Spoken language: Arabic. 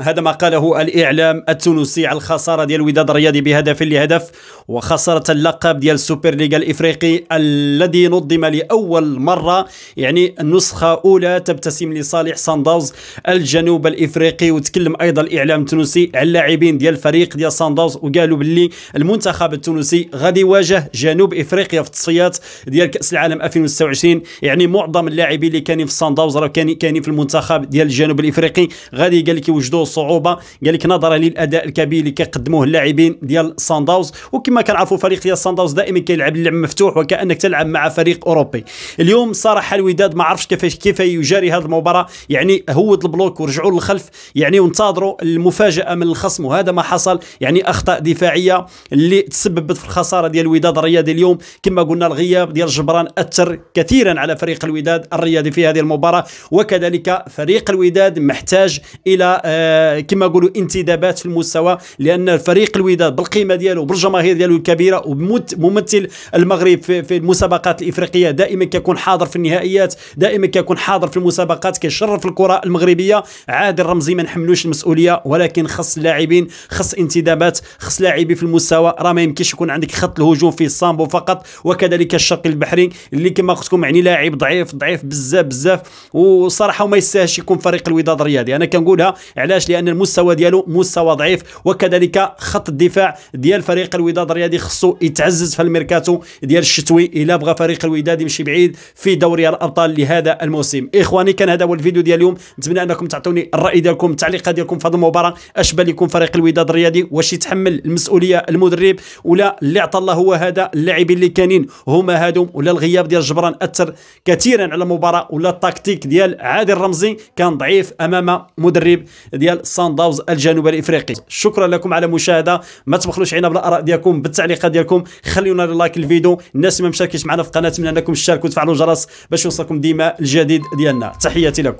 هذا ما قاله الاعلام التونسي على الخساره ديال الوداد الرياضي بهدف لهدف وخساره اللقب ديال السوبر ليغا الافريقي الذي نظم لاول مره يعني نسخه اولى تبتسم لصالح سانداوز الجنوب الافريقي وتكلم ايضا الاعلام التونسي على اللاعبين ديال الفريق ديال سانداوز وقالوا باللي المنتخب التونسي غادي يواجه جنوب افريقيا في التصفيات ديال كاس العالم 2026 يعني معظم اللاعبين اللي كانوا في سانداوز راه كانوا في المنتخب ديال الجنوب الافريقي غادي قال لك كيوجدوا صعوبه قال لك نظرا للاداء الكبير اللي كيقدموه اللاعبين ديال سانداوز وكما كنعرفوا فريق ديال سانداوز دائما كيلعب اللعب مفتوح وكانك تلعب مع فريق اوروبي اليوم صراحه الوداد ما عرفش كيفاش كيف يجاري هذه المباراه يعني هود البلوك ورجعوا للخلف يعني وانتظروا المفاجاه من الخصم وهذا ما حصل يعني اخطاء دفاعيه اللي تسببت في الخساره ديال الوداد الرياضي اليوم كما قلنا الغياب ديال جبران اثر كثيرا على فريق الوداد الرياضي في هذه المباراه وكذلك فريق الوداد محتاج الى آه، كما نقولوا انتدابات في المستوى لان فريق الوداد بالقيمه ديالو بالجماهير ديالو الكبيره وممثل المغرب في المسابقات الافريقيه دائما كيكون حاضر في النهائيات دائما كيكون حاضر في المسابقات كيشرف الكره المغربيه عادل رمزي ما نحملوش المسؤوليه ولكن خص اللاعبين خص انتدابات خص لاعبين في المستوى راه ما يمكنش يكون عندك خط الهجوم فيه سامبو فقط وكذلك الشرق البحري اللي كما قلت لكم يعني لاعب ضعيف ضعيف بزاف بزاف وصراحه وما يستاهلش يكون فريق الوداد الرياضي انا كنقولها علاش لان المستوى ديالو مستوى ضعيف وكذلك خط الدفاع ديال فريق الوداد الرياضي خصو يتعزز في الميركاتو ديال الشتوي الا بغى فريق الوداد يمشي بعيد في دوري الابطال لهذا الموسم اخواني كان هذا هو الفيديو ديال اليوم نتمنى انكم تعطوني الراي ديالكم التعليقات ديالكم في هذه المباراه اش بان لكم فريق الوداد الرياضي واش يتحمل المسؤوليه المدرب ولا اللي عطى الله هو هذا اللاعبين اللي كانين هما هادو ولا الغياب ديال جبران اثر كثيرا على المباراه ولا التكتيك ديال عادل رمزي كان ضعيف امام مدرب ديال سان داوز الجنوب الافريقي شكرا لكم على المشاهده ما تبخلوش علينا بالاراء ديالكم بالتعليقات ديالكم خليونا لايك الفيديو الناس اللي ما مشاركش معنا في القناه نتمنى انكم تشاركوا وتفعلوا الجرس باش يوصلكم ديما الجديد ديالنا تحياتي لكم